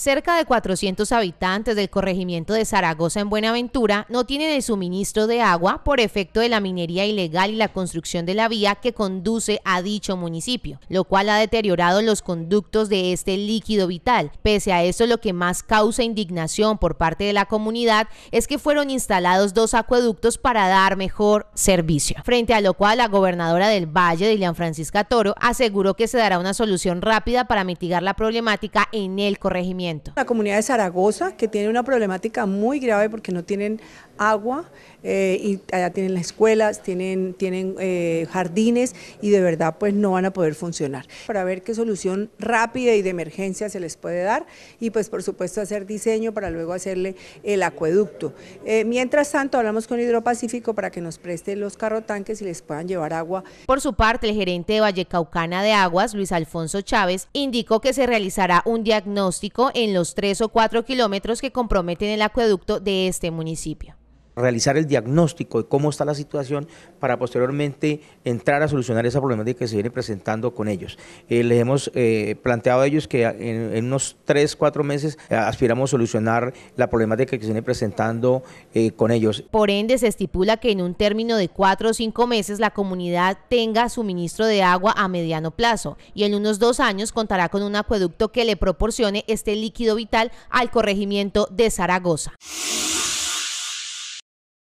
Cerca de 400 habitantes del corregimiento de Zaragoza en Buenaventura no tienen el suministro de agua por efecto de la minería ilegal y la construcción de la vía que conduce a dicho municipio, lo cual ha deteriorado los conductos de este líquido vital. Pese a eso, lo que más causa indignación por parte de la comunidad es que fueron instalados dos acueductos para dar mejor servicio. Frente a lo cual, la gobernadora del Valle, Dilian Francisca Toro, aseguró que se dará una solución rápida para mitigar la problemática en el corregimiento la comunidad de Zaragoza, que tiene una problemática muy grave porque no tienen agua, eh, y allá tienen las escuelas, tienen, tienen eh, jardines y de verdad pues no van a poder funcionar. Para ver qué solución rápida y de emergencia se les puede dar y pues por supuesto hacer diseño para luego hacerle el acueducto. Eh, mientras tanto hablamos con Hidropacífico para que nos preste los carrotanques y les puedan llevar agua. Por su parte el gerente de Vallecaucana de Aguas, Luis Alfonso Chávez, indicó que se realizará un diagnóstico en los tres o cuatro kilómetros que comprometen el acueducto de este municipio realizar el diagnóstico de cómo está la situación para posteriormente entrar a solucionar esa problemática que se viene presentando con ellos. Eh, les hemos eh, planteado a ellos que en, unos tres, cuatro meses eh, aspiramos a solucionar la problemática que se viene presentando con ellos. Por ende, se estipula que en un término de cuatro o cinco meses la comunidad tenga suministro de agua a mediano plazo y en unos dos años contará con un acueducto que le proporcione este líquido vital al corregimiento de Zaragoza.